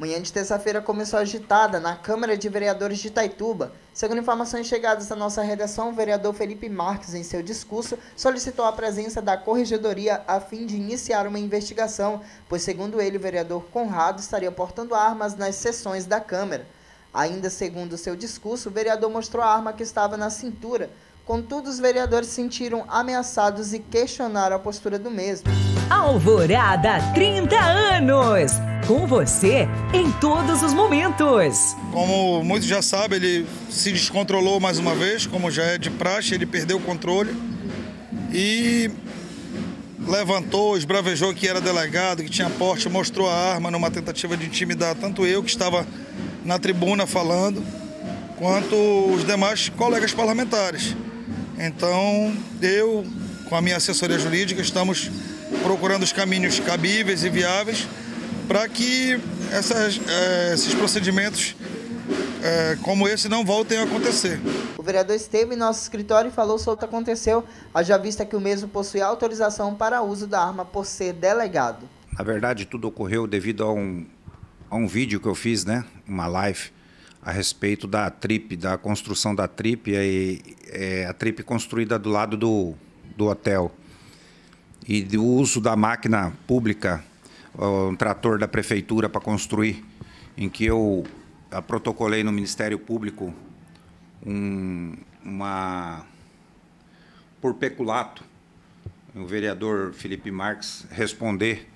Manhã de terça-feira começou agitada na Câmara de Vereadores de Itaituba. Segundo informações chegadas à nossa redação, o vereador Felipe Marques, em seu discurso, solicitou a presença da corregedoria a fim de iniciar uma investigação, pois, segundo ele, o vereador Conrado estaria portando armas nas sessões da Câmara. Ainda segundo seu discurso, o vereador mostrou a arma que estava na cintura. Contudo, os vereadores se sentiram ameaçados e questionaram a postura do mesmo. Alvorada 30 anos! com você em todos os momentos. Como muitos já sabem, ele se descontrolou mais uma vez, como já é de praxe, ele perdeu o controle e levantou, esbravejou que era delegado, que tinha porte, mostrou a arma numa tentativa de intimidar tanto eu que estava na tribuna falando, quanto os demais colegas parlamentares. Então, eu, com a minha assessoria jurídica, estamos procurando os caminhos cabíveis e viáveis para que essas, eh, esses procedimentos eh, como esse não voltem a acontecer. O vereador esteve em nosso escritório e falou sobre o que aconteceu, haja vista que o mesmo possui autorização para uso da arma por ser delegado. Na verdade, tudo ocorreu devido a um, a um vídeo que eu fiz, né? uma live, a respeito da trip, da construção da trip, é, é, a trip construída do lado do, do hotel. E do uso da máquina pública um trator da prefeitura para construir, em que eu ah, protocolei no Ministério Público um, uma por peculato, o vereador Felipe Marques responder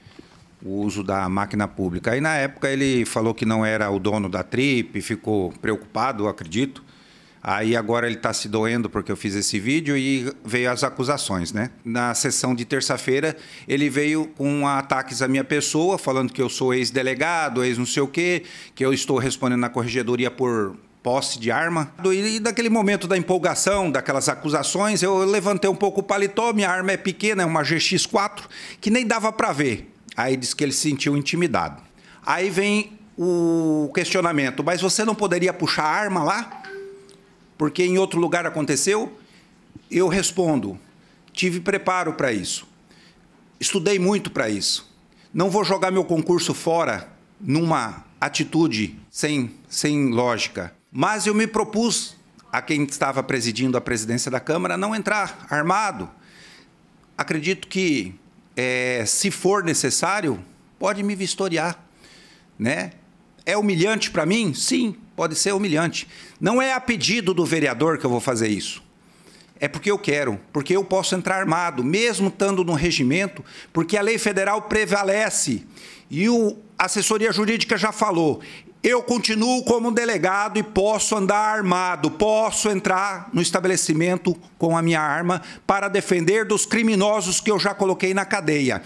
o uso da máquina pública. Aí na época ele falou que não era o dono da Trip, ficou preocupado, acredito. Aí agora ele está se doendo porque eu fiz esse vídeo e veio as acusações, né? Na sessão de terça-feira, ele veio com ataques à minha pessoa, falando que eu sou ex-delegado, ex-não sei o quê, que eu estou respondendo na corregedoria por posse de arma. E daquele momento da empolgação, daquelas acusações, eu levantei um pouco o paletó, minha arma é pequena, é uma GX4, que nem dava para ver. Aí diz que ele se sentiu intimidado. Aí vem o questionamento, mas você não poderia puxar a arma lá? porque em outro lugar aconteceu? Eu respondo: tive preparo para isso, estudei muito para isso. Não vou jogar meu concurso fora numa atitude sem, sem lógica. Mas eu me propus a quem estava presidindo a presidência da Câmara não entrar armado. Acredito que, é, se for necessário, pode me vistoriar. Né? É humilhante para mim? Sim, Pode ser humilhante. Não é a pedido do vereador que eu vou fazer isso. É porque eu quero, porque eu posso entrar armado, mesmo estando no regimento, porque a lei federal prevalece. E o assessoria jurídica já falou. Eu continuo como delegado e posso andar armado, posso entrar no estabelecimento com a minha arma para defender dos criminosos que eu já coloquei na cadeia.